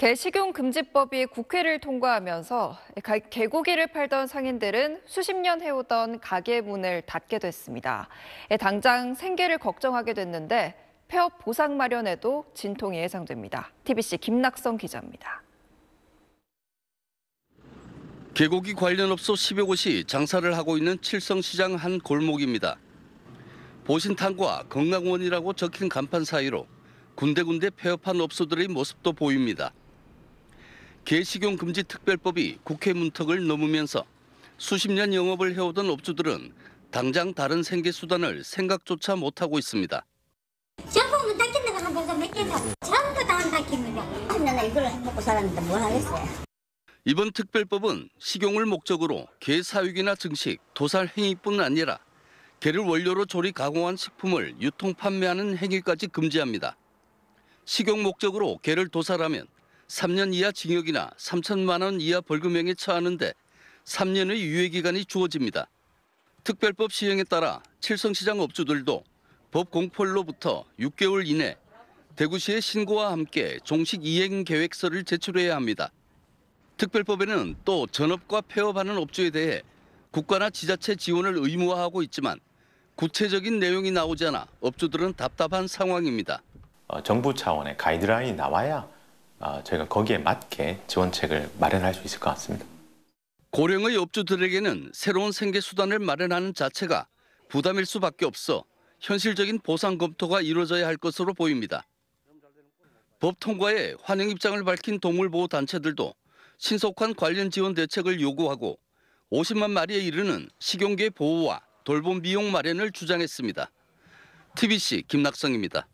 개식용 금지법이 국회를 통과하면서 개고기를 팔던 상인들은 수십 년 해오던 가게 문을 닫게 됐습니다. 예, 당장 생계를 걱정하게 됐는데 폐업 보상 마련에도 진통이 예상됩니다. TBC 김낙성 기자입니다. 개고기 관련 업소 10여 곳이 장사를 하고 있는 칠성시장 한 골목입니다. 보신탕과 건강원이라고 적힌 간판 사이로 군데군데 폐업한 업소들의 모습도 보입니다. 개식용 금지 특별법이 국회 문턱을 넘으면서 수십 년 영업을 해오던 업주들은 당장 다른 생계 수단을 생각조차 못하고 있습니다. 전부 문 닫힌다고 한번서 몇개가 전부 다안 닫힙니다. 맨날 이걸 먹고 살았는데 뭘 하겠어요. 이번 특별법은 식용을 목적으로 개 사육이나 증식, 도살 행위뿐 아니라 개를 원료로 조리 가공한 식품을 유통 판매하는 행위까지 금지합니다. 식용 목적으로 개를 도살하면 3년 이하 징역이나 3천만 원 이하 벌금형에 처하는데 3년의 유예기간이 주어집니다. 특별법 시행에 따라 칠성시장 업주들도 법 공포로부터 일 6개월 이내 대구시의 신고와 함께 종식 이행 계획서를 제출해야 합니다. 특별법에는 또 전업과 폐업하는 업주에 대해 국가나 지자체 지원을 의무화하고 있지만 구체적인 내용이 나오지 않아 업주들은 답답한 상황입니다. 어, 정부 차원의 가이드라인이 나와야 아, 저희가 거기에 맞게 지원책을 마련할 수 있을 것 같습니다. 고령의 업주들에게는 새로운 생계 수단을 마련하는 자체가 부담일 수밖에 없어 현실적인 보상 검토가 이루어져야 할 것으로 보입니다. 법 통과에 환영 입장을 밝힌 동물보호 단체들도 신속한 관련 지원 대책을 요구하고 50만 마리에 이르는 식용계 보호와 돌봄 비용 마련을 주장했습니다. TBC 김낙성입니다.